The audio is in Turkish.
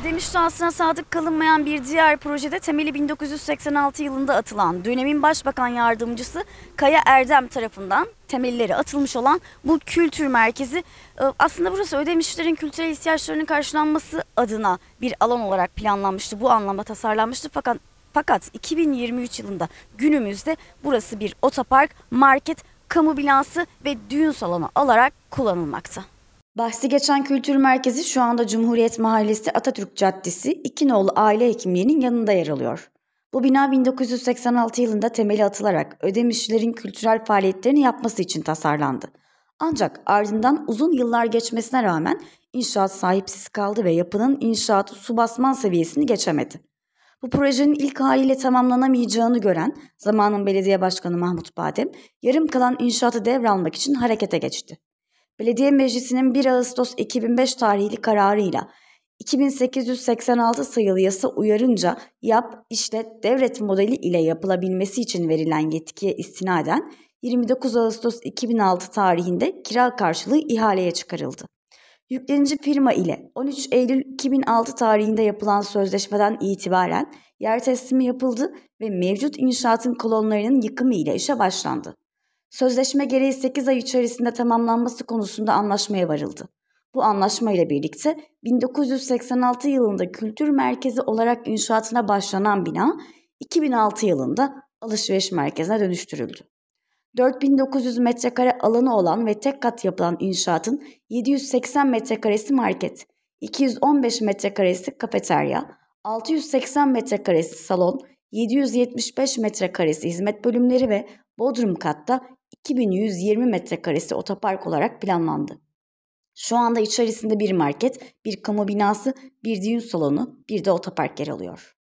Ödemiş şansına sadık kalınmayan bir diğer projede temeli 1986 yılında atılan dönemin başbakan yardımcısı Kaya Erdem tarafından temelleri atılmış olan bu kültür merkezi e, aslında burası ödemişlerin kültürel ihtiyaçlarının karşılanması adına bir alan olarak planlanmıştı. Bu anlamda tasarlanmıştı fakat fakat 2023 yılında günümüzde burası bir otopark, market, kamu binası ve düğün salonu olarak kullanılmakta. Bahsi geçen kültür merkezi şu anda Cumhuriyet Mahallesi Atatürk Caddesi İkinoğlu Aile Hekimliği'nin yanında yer alıyor. Bu bina 1986 yılında temeli atılarak ödemişçilerin kültürel faaliyetlerini yapması için tasarlandı. Ancak ardından uzun yıllar geçmesine rağmen inşaat sahipsiz kaldı ve yapının inşaatı su basman seviyesini geçemedi. Bu projenin ilk haliyle tamamlanamayacağını gören zamanın belediye başkanı Mahmut Badem, yarım kalan inşaatı devralmak için harekete geçti. Belediye Meclisi'nin 1 Ağustos 2005 tarihli kararıyla 2886 sayılı yasa uyarınca yap, işlet, devret modeli ile yapılabilmesi için verilen yetkiye istinaden 29 Ağustos 2006 tarihinde kira karşılığı ihaleye çıkarıldı. Yüklenici firma ile 13 Eylül 2006 tarihinde yapılan sözleşmeden itibaren yer teslimi yapıldı ve mevcut inşaatın kolonlarının yıkımı ile işe başlandı. Sözleşme gereği 8 ay içerisinde tamamlanması konusunda anlaşmaya varıldı. Bu anlaşma ile birlikte 1986 yılında kültür merkezi olarak inşaatına başlanan bina 2006 yılında alışveriş merkezine dönüştürüldü. 4900 metrekare alanı olan ve tek kat yapılan inşaatın 780 metrekaresi market, 215 metrekaresi kafeterya, 680 metrekaresi salon, 775 metrekaresi hizmet bölümleri ve bodrum katta 2120 metrekaresi otopark olarak planlandı. Şu anda içerisinde bir market, bir kamu binası, bir düğün salonu, bir de otopark yer alıyor.